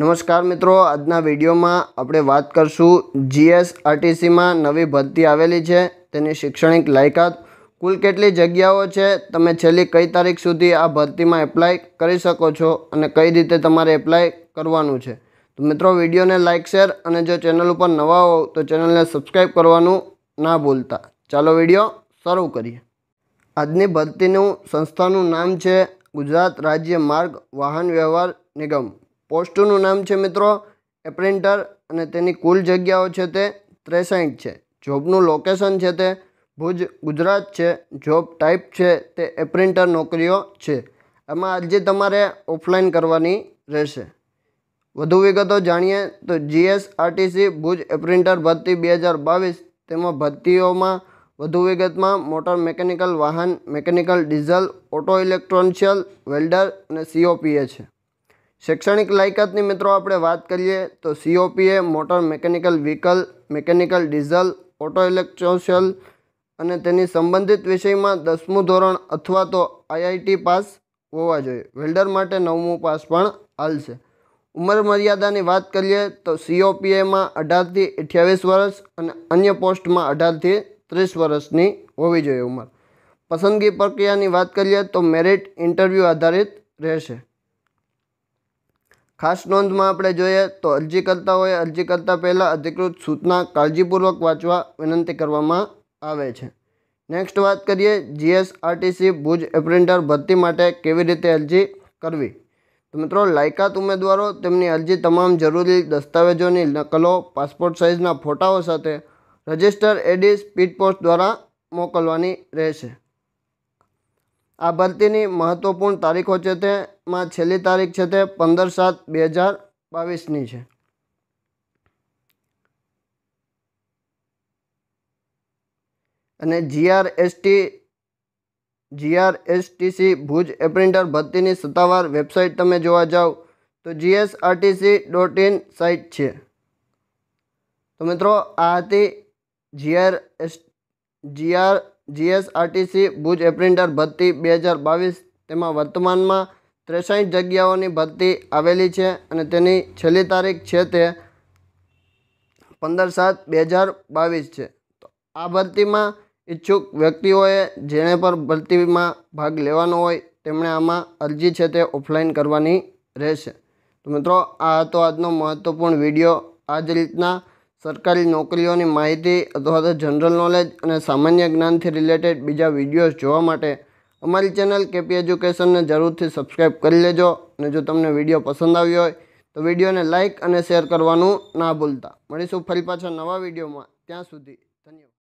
નમસ્કાર મિત્રો આજના વિડીયોમાં આપણે વાત કરશું જીએસઆરટીસીમાં નવી ભરતી આવેલી છે તેની શૈક્ષણિક લાયકાત કુલ કેટલી જગ્યાઓ છે તમે છેલ્લી કઈ તારીખ સુધી આ ભરતીમાં એપ્લાય કરી શકો છો અને કઈ રીતે તમારે એપ્લાય કરવાનું છે તો મિત્રો વિડીયોને લાઇક શેર અને જો ચેનલ ઉપર નવા હોવ તો ચેનલને સબસ્ક્રાઈબ કરવાનું ના ભૂલતા ચાલો વિડીયો શરૂ કરીએ આજની ભરતીનું સંસ્થાનું નામ છે ગુજરાત રાજ્ય માર્ગ વાહન વ્યવહાર નિગમ પોસ્ટનું નામ છે મિત્રો એપ્રિન્ટર અને તેની કુલ જગ્યાઓ છે તે ત્રેસઠ છે જોબનું લોકેશન છે તે ભુજ ગુજરાત છે જોબ ટાઈપ છે તે એપ્રિન્ટર નોકરીઓ છે આમાં અરજી તમારે ઓફલાઈન કરવાની રહેશે વધુ વિગતો જાણીએ તો જીએસઆરટીસી ભુજ એપ્રિન્ટર ભરતી બે હજાર બાવીસ તેમાં ભરતીઓમાં વધુ વિગતમાં મોટર મેકેનિકલ વાહન mechanical diesel auto electrician welder અને સીઓપીએ છે શૈક્ષણિક લાયકાતની મિત્રો આપણે વાત કરીએ તો COPA motor mechanical vehicle mechanical diesel auto electrician અને તેની સંબંધિત વિષયમાં દસમું ધોરણ અથવા તો આઈઆઈટી પાસ હોવા જોઈએ વેલ્ડર માટે નવમું પાસ પણ હાલશે ઉંમર મર્યાદાની વાત કરીએ તો સીઓપીએમાં અઢારથી અઠ્યાવીસ વર્ષ અને અન્ય પોસ્ટમાં અઢારથી ત્રીસ વર્ષની હોવી જોઈએ ઉંમર પસંદગી પ્રક્રિયાની વાત કરીએ તો મેરિટ ઇન્ટરવ્યૂ આધારિત રહેશે ખાસ નોંધમાં આપણે જોઈએ તો અરજી કરતા હોય અરજી કરતાં પહેલાં અધિકૃત સૂચના કાળજીપૂર્વક વાંચવા વિનંતી કરવામાં આવે છે નેક્સ્ટ વાત કરીએ જીએસઆરટીસી ભુજ એપ્રિન્ટર ભરતી માટે કેવી રીતે અરજી કરવી તો મિત્રો લાયકાત ઉમેદવારો તેમની અરજી તમામ જરૂરી દસ્તાવેજોની નકલો પાસપોર્ટ સાઇઝના ફોટાઓ સાથે રજિસ્ટર એડી સ્પીડ પોસ્ટ દ્વારા મોકલવાની રહેશે આ ભરતીની મહત્ત્વપૂર્ણ તારીખો છે તે માં છેલ્લી તારીખ છે તે પંદર સાત બે હજાર બાવીસની છે અને જીઆરએસટી જીઆરએસટીસી ભુજ એપ્રિન્ટર ભરતીની સત્તાવાર વેબસાઇટ તમે જોવા જાઓ તો જીએસઆરટીસી ડોટ ઇન સાઇટ છે તો મિત્રો આ હતી GR S GR GSRTC Bhuj apprentice ભરતી બે હજાર બાવીસ તેમાં વર્તમાનમાં ત્રેસાઠ જગ્યાઓની ભરતી આવેલી છે અને તેની છેલ્લી તારીખ છે તે પંદર સાત બે હજાર બાવીસ છે તો આ ભરતીમાં ઈચ્છુક વ્યક્તિઓએ જેણે પણ ભરતીમાં ભાગ લેવાનો હોય તેમણે આમાં અરજી છે તે ઓફલાઈન કરવાની રહેશે તો મિત્રો આ હતો આજનો મહત્ત્વપૂર્ણ વિડીયો આ જ રીતના સરકારી નોકરીઓની માહિતી અથવા તો જનરલ નોલેજ અને સામાન્ય જ્ઞાનથી રિલેટેડ બીજા વિડીયોઝ જોવા માટે અમારી ચેનલ કેપી એજ્યુકેશનને જરૂરથી સબસ્ક્રાઈબ કરી લેજો અને જો તમને વિડીયો પસંદ આવ્યો હોય તો વિડીયોને લાઇક અને શેર કરવાનું ના ભૂલતા મળીશું ફરી પાછા નવા વિડીયોમાં ત્યાં સુધી ધન્યવાદ